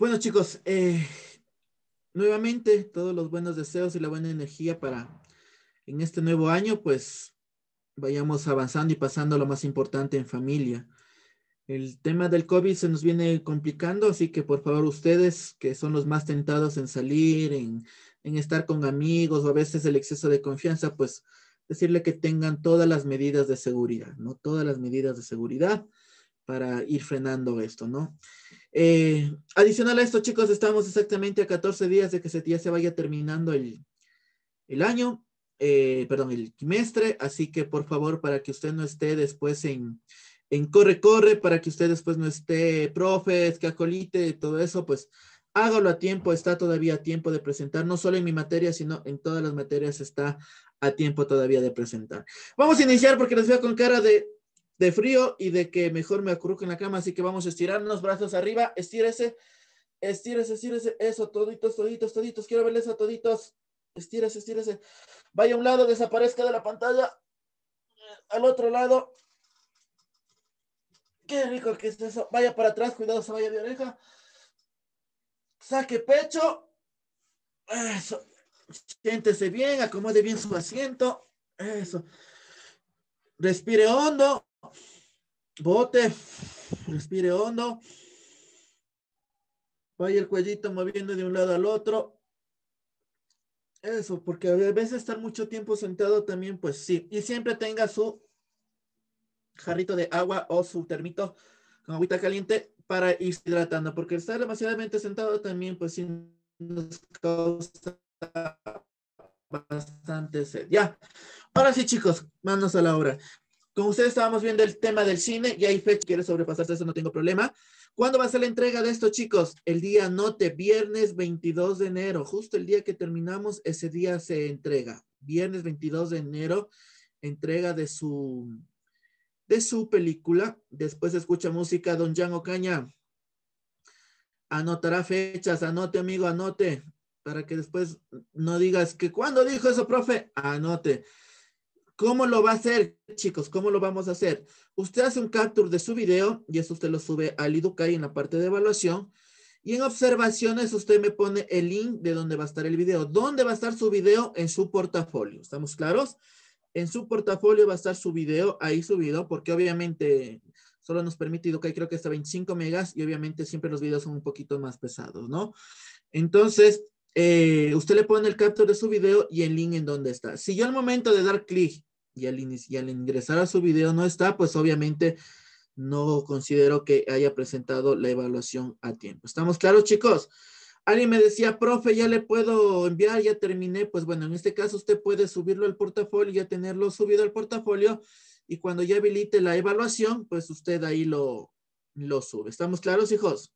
Bueno, chicos, eh, nuevamente todos los buenos deseos y la buena energía para en este nuevo año, pues vayamos avanzando y pasando lo más importante en familia. El tema del COVID se nos viene complicando, así que por favor ustedes que son los más tentados en salir, en, en, estar con amigos o a veces el exceso de confianza, pues decirle que tengan todas las medidas de seguridad, ¿no? Todas las medidas de seguridad para ir frenando esto, ¿no? Eh, adicional a esto, chicos, estamos exactamente a 14 días de que se, ya se vaya terminando el, año, eh, perdón, el trimestre, así que por favor, para que usted no esté después en, corre, corre, para que usted después no esté profe, escacolite, todo eso, pues hágalo a tiempo, está todavía a tiempo de presentar, no solo en mi materia, sino en todas las materias está a tiempo todavía de presentar. Vamos a iniciar porque les veo con cara de de frío y de que mejor me acurruque en la cama. Así que vamos a estirarnos, brazos arriba, estírese, estírese, estírese, eso, toditos, toditos, toditos, quiero verles a toditos, estírese, estírese. Vaya a un lado, desaparezca de la pantalla, al otro lado. Qué rico que es eso. Vaya para atrás, cuidado, se vaya de oreja. Saque pecho. Eso. Siéntese bien, acomode bien su asiento. Eso. Respire hondo. Bote, respire hondo. Vaya el cuellito moviendo de un lado al otro. Eso, porque a veces estar mucho tiempo sentado también, pues sí. Y siempre tenga su jarrito de agua o su termito con agüita caliente para ir hidratando, porque estar demasiadamente sentado también, pues sí, nos causa bastante sed. Ya. Ahora sí, chicos, manos a la obra. Como ustedes estábamos viendo el tema del cine y hay fecha, quiere sobrepasarse eso, no tengo problema. ¿Cuándo va a ser la entrega de esto, chicos? El día, note, viernes 22 de enero, justo el día que terminamos, ese día se entrega. Viernes 22 de enero, entrega de su, de su película. Después escucha música, don Jan Ocaña. Anotará fechas, anote, amigo, anote, para que después no digas que cuando dijo eso, profe, anote. ¿Cómo lo va a hacer, chicos? ¿Cómo lo vamos a hacer? Usted hace un capture de su video y eso usted lo sube al Educay en la parte de evaluación. Y en observaciones usted me pone el link de dónde va a estar el video. ¿Dónde va a estar su video? En su portafolio. ¿Estamos claros? En su portafolio va a estar su video ahí subido porque obviamente solo nos permite Educay creo que hasta 25 megas y obviamente siempre los videos son un poquito más pesados, ¿no? Entonces, eh, usted le pone el capture de su video y el link en dónde está. Si yo al momento de dar clic y al, ingresar a su video no está, pues obviamente no considero que haya presentado la evaluación a tiempo. ¿Estamos claros, chicos? Alguien me decía, profe, ya le puedo enviar, ya terminé. Pues bueno, en este caso usted puede subirlo al portafolio, ya tenerlo subido al portafolio y cuando ya habilite la evaluación, pues usted ahí lo, lo sube. ¿Estamos claros, hijos?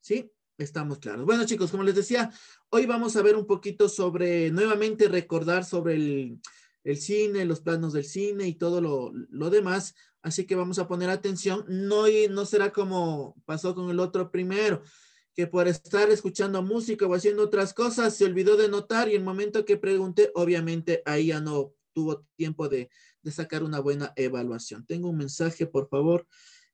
¿Sí? Estamos claros. Bueno, chicos, como les decía, hoy vamos a ver un poquito sobre, nuevamente recordar sobre el el cine, los planos del cine y todo lo, demás. Así que vamos a poner atención. No, y no será como pasó con el otro primero, que por estar escuchando música o haciendo otras cosas se olvidó de notar y el momento que pregunté, obviamente ahí ya no tuvo tiempo de, de sacar una buena evaluación. Tengo un mensaje, por favor.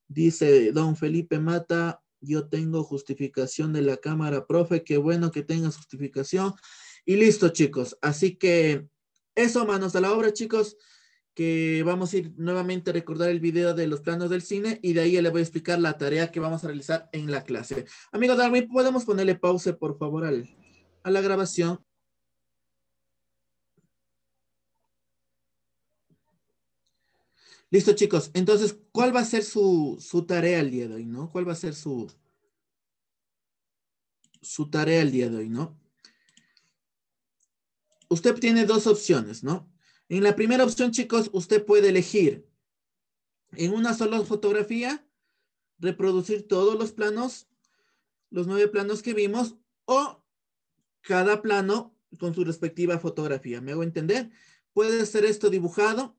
Dice don Felipe Mata, yo tengo justificación de la cámara, profe, qué bueno que tengas justificación. Y listo, chicos. Así que eso, manos a la obra, chicos, que vamos a ir nuevamente a recordar el video de los planos del cine y de ahí ya le voy a explicar la tarea que vamos a realizar en la clase. Amigo Darwin, ¿podemos ponerle pausa, por favor, a la grabación? Listo, chicos. Entonces, ¿cuál va a ser su, tarea el día de hoy, no? ¿Cuál va a ser su, su tarea el día de hoy, no? usted tiene dos opciones, ¿no? En la primera opción, chicos, usted puede elegir en una sola fotografía reproducir todos los planos, los nueve planos que vimos, o cada plano con su respectiva fotografía. ¿Me hago entender? Puede ser esto dibujado,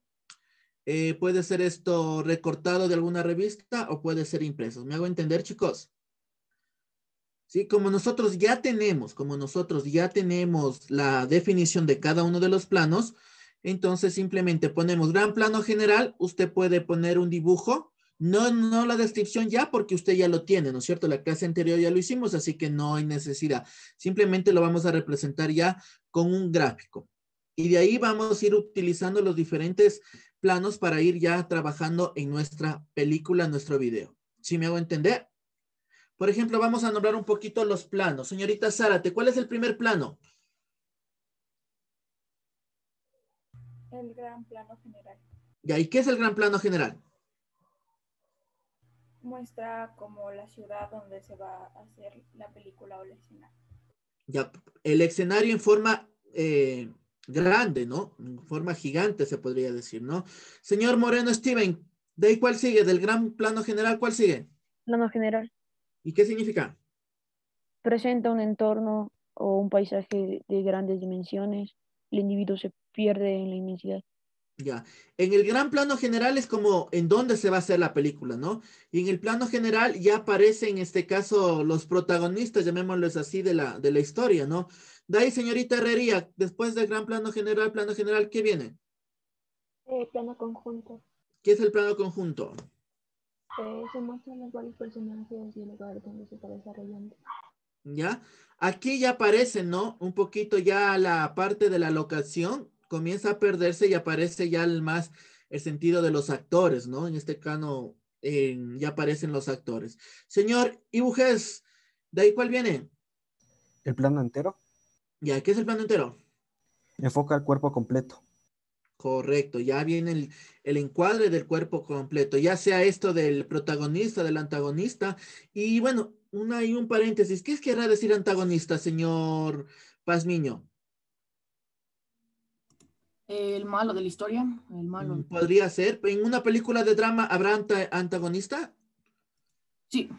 eh, puede ser esto recortado de alguna revista o puede ser impreso. ¿Me hago entender, chicos? ¿sí? Como nosotros ya tenemos, como nosotros ya tenemos la definición de cada uno de los planos, entonces simplemente ponemos gran plano general, usted puede poner un dibujo, no, no la descripción ya porque usted ya lo tiene, ¿no es cierto? La clase anterior ya lo hicimos, así que no hay necesidad. Simplemente lo vamos a representar ya con un gráfico. Y de ahí vamos a ir utilizando los diferentes planos para ir ya trabajando en nuestra película, nuestro video. ¿Sí me hago entender? Por ejemplo, vamos a nombrar un poquito los planos. Señorita Zárate, ¿cuál es el primer plano? El gran plano general. Ya, ¿y qué es el gran plano general? Muestra como la ciudad donde se va a hacer la película o el escenario. Ya, el escenario en forma eh, grande, ¿no? En forma gigante se podría decir, ¿no? Señor Moreno Steven, ¿de ahí cuál sigue? ¿Del gran plano general cuál sigue? Plano general. ¿Y qué significa? Presenta un entorno o un paisaje de grandes dimensiones. El individuo se pierde en la inmensidad. Ya. En el gran plano general es como en dónde se va a hacer la película, ¿no? Y en el plano general ya aparecen en este caso los protagonistas, llamémosles así, de la, de la historia, ¿no? De señorita Herrería, después del gran plano general, plano general, ¿qué viene? El plano conjunto. ¿Qué es el plano conjunto? Eh, se muestran los varios personajes y el lugar donde se está desarrollando. ¿Ya? Aquí ya aparece, ¿no? Un poquito ya la parte de la locación comienza a perderse y aparece ya el más el sentido de los actores, ¿no? En este cano ya aparecen los actores. Señor Ibujes, ¿de ahí cuál viene? El plano entero. Ya, ¿qué es el plano entero? Enfoca el cuerpo completo. Correcto, ya viene el, encuadre del cuerpo completo, ya sea esto del protagonista, del antagonista. Y bueno, una y un paréntesis. ¿Qué querrá decir antagonista, señor Pazmiño? El malo de la historia, el malo. Mm, podría ser. ¿En una película de drama habrá antagonista? Sí.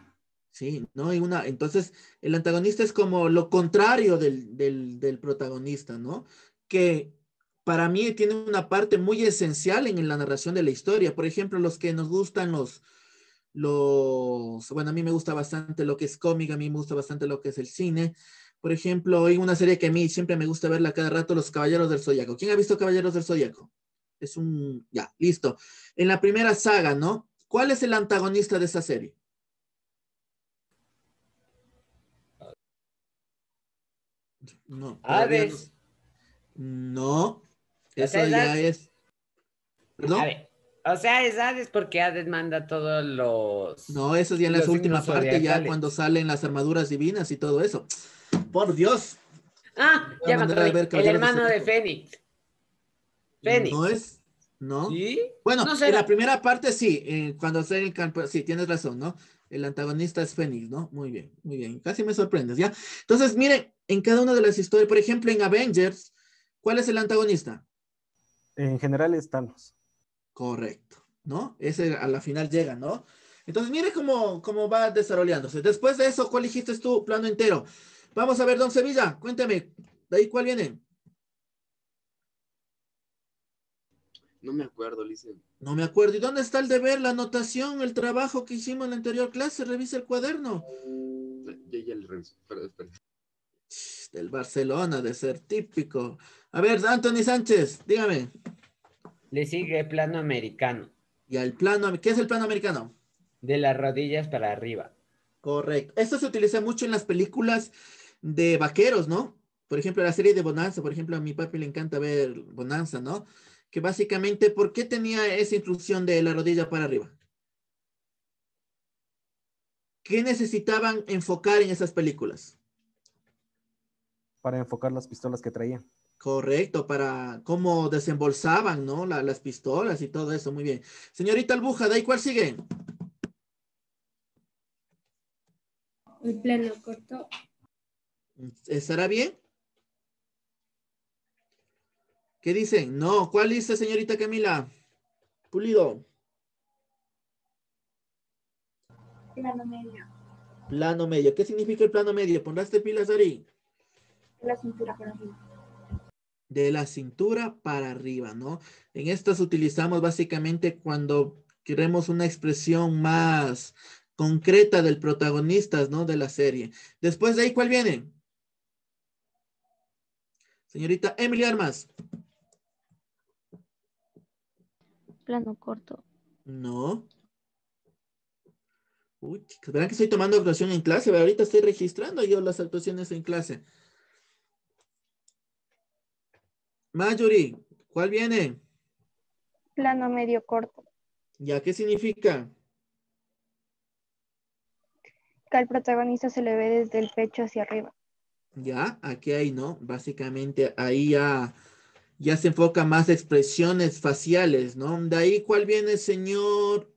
Sí, ¿no? hay una, entonces, el antagonista es como lo contrario del, del protagonista, ¿no? Que para mí tiene una parte muy esencial en la narración de la historia. Por ejemplo, los que nos gustan los, los, bueno, a mí me gusta bastante lo que es cómica, a mí me gusta bastante lo que es el cine. Por ejemplo, hay una serie que a mí siempre me gusta verla cada rato, Los Caballeros del Zodíaco. ¿Quién ha visto Caballeros del Zodíaco? Es un, ya, listo. En la primera saga, ¿no? ¿Cuál es el antagonista de esa serie? Ah. No. ver No. Eso ya es. no o sea, es Hades porque Hades manda todos los. No, eso ya en la última parte, ya cuando salen las armaduras divinas y todo eso. Por Dios. Ah, ya me El hermano de, Fénix. Fénix. No es. ¿No? ¿Sí? Bueno, en la primera parte sí, eh, cuando sale el campo, sí, tienes razón, ¿no? El antagonista es Fénix, ¿no? Muy bien, muy bien. Casi me sorprendes, ¿ya? Entonces, miren, en cada una de las historias, por ejemplo, en Avengers, ¿cuál es el antagonista? en general estamos Correcto, ¿no? Ese a la final llega, ¿no? Entonces, mire cómo, cómo va desarrollándose. Después de eso, ¿cuál dijiste tú? Plano entero. Vamos a ver, don Sevilla, cuéntame, ¿de ahí cuál viene? No me acuerdo, Lice. No me acuerdo. ¿Y dónde está el deber, la anotación, el trabajo que hicimos en la anterior clase? Revisa el cuaderno. Ya, le reviso. Del Barcelona, de ser típico. A ver, Anthony Sánchez, dígame. Le sigue plano americano. Y al plano, ¿qué es el plano americano? De las rodillas para arriba. Correcto. Esto se utiliza mucho en las películas de vaqueros, ¿no? Por ejemplo, la serie de Bonanza, por ejemplo, a mi papi le encanta ver Bonanza, ¿no? Que básicamente, ¿por qué tenía esa instrucción de la rodilla para arriba? ¿Qué necesitaban enfocar en esas películas? Para enfocar las pistolas que traían. Correcto, para cómo desembolsaban, ¿no? las pistolas y todo eso, muy bien. Señorita Albuja, ¿de ahí cuál sigue? El plano corto. ¿Estará bien? ¿Qué dicen? No, ¿cuál dice, señorita Camila? Pulido. Plano medio. Plano medio. ¿Qué significa el plano medio? ¿Pondraste pilas, ahí? La cintura de la cintura para arriba, ¿no? En estas utilizamos básicamente cuando queremos una expresión más concreta del protagonista, ¿no? De la serie. Después de ahí, ¿cuál viene? Señorita Emily Armas. Plano corto. No. Uy, verán que estoy tomando actuación en clase, ahorita estoy registrando yo las actuaciones en clase. Mayuri, ¿cuál viene? Plano medio corto. ¿Ya qué significa? Que al protagonista se le ve desde el pecho hacia arriba. Ya, aquí hay, ¿no? Básicamente ahí ya, ya se enfoca más expresiones faciales, ¿no? De ahí, ¿cuál viene, señor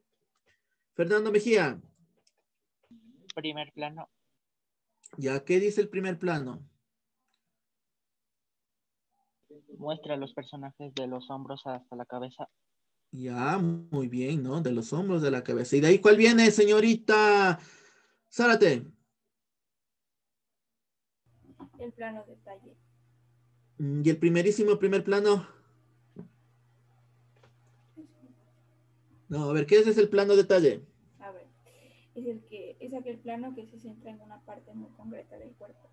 Fernando Mejía? Primer plano. ¿Ya qué dice el primer plano? muestra los personajes de los hombros hasta la cabeza. Ya, muy bien, ¿no? De los hombros de la cabeza. ¿Y de ahí cuál viene, señorita Zárate? El plano detalle. ¿Y el primerísimo primer plano? No, a ver, ¿qué es, ese el plano detalle? A ver, es, el que, es aquel plano que se centra en una parte muy concreta del cuerpo.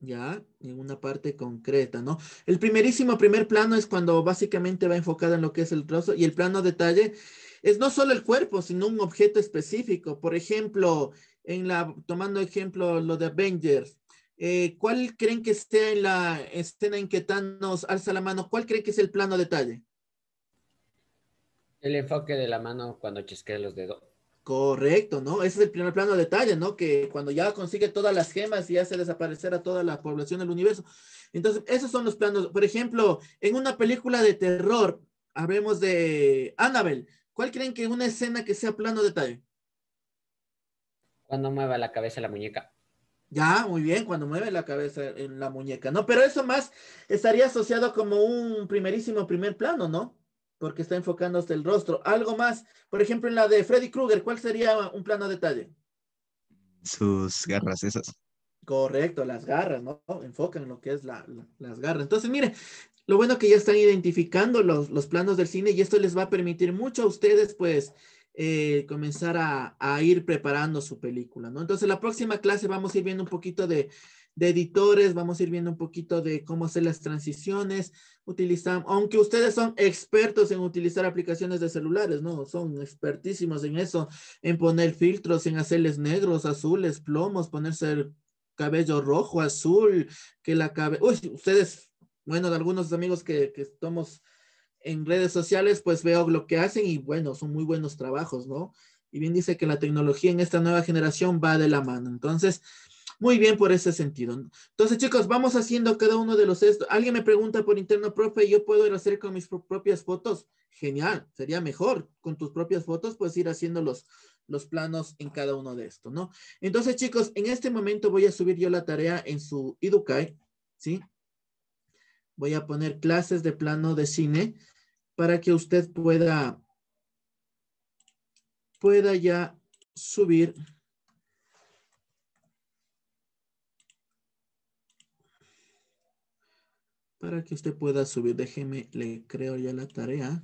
¿ya? En una parte concreta, ¿no? El primerísimo primer plano es cuando básicamente va enfocado en lo que es el trozo y el plano detalle es no solo el cuerpo, sino un objeto específico. Por ejemplo, en la, tomando ejemplo lo de Avengers, eh, ¿cuál creen que esté en la escena en que Thanos alza la mano? ¿Cuál creen que es el plano detalle? El enfoque de la mano cuando chisquea los dedos. Correcto, ¿no? Ese es el primer plano de detalle, ¿no? Que cuando ya consigue todas las gemas y hace desaparecer a toda la población del universo. Entonces, esos son los planos. Por ejemplo, en una película de terror, hablemos de Annabelle. ¿Cuál creen que una escena que sea plano detalle? Cuando mueva la cabeza la muñeca. Ya, muy bien, cuando mueve la cabeza en la muñeca, ¿no? Pero eso más estaría asociado como un primerísimo primer plano, ¿no? porque está enfocando hasta el rostro. Algo más, por ejemplo, en la de Freddy Krueger, ¿cuál sería un plano detalle? Sus garras esas. Correcto, las garras, ¿no? Enfocan lo que es las garras. Entonces, mire, lo bueno que ya están identificando los, planos del cine y esto les va a permitir mucho a ustedes, pues, eh, comenzar a, ir preparando su película, ¿no? Entonces, la próxima clase vamos a ir viendo un poquito de, de editores, vamos a ir viendo un poquito de cómo hacer las transiciones, utilizamos aunque ustedes son expertos en utilizar aplicaciones de celulares, ¿no? Son expertísimos en eso, en poner filtros, en hacerles negros, azules, plomos, ponerse el cabello rojo, azul, que la cabeza, ustedes, bueno, de algunos amigos que, que estamos en redes sociales, pues veo lo que hacen y bueno, son muy buenos trabajos, ¿no? Y bien dice que la tecnología en esta nueva generación va de la mano. Entonces, muy bien por ese sentido. Entonces, chicos, vamos haciendo cada uno de los estos. Alguien me pregunta por interno, profe, ¿yo puedo ir a hacer con mis propias fotos? Genial, sería mejor. Con tus propias fotos puedes ir haciendo los, los planos en cada uno de estos, ¿no? Entonces, chicos, en este momento voy a subir yo la tarea en su Edukai, ¿sí? Voy a poner clases de plano de cine para que usted pueda, pueda ya subir para que usted pueda subir. Déjeme, le creo ya la tarea.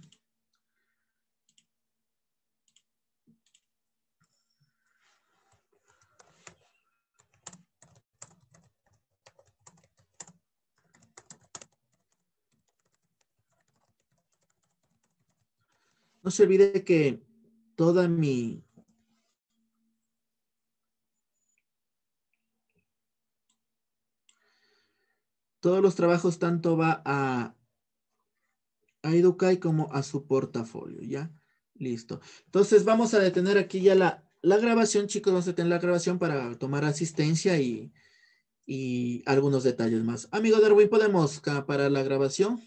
No se olvide que toda mi, Todos los trabajos tanto va a, a como a su portafolio, ¿ya? Listo. Entonces vamos a detener aquí ya la, grabación, chicos. Vamos a detener la grabación para tomar asistencia y, y algunos detalles más. Amigo Darwin, ¿podemos para la grabación?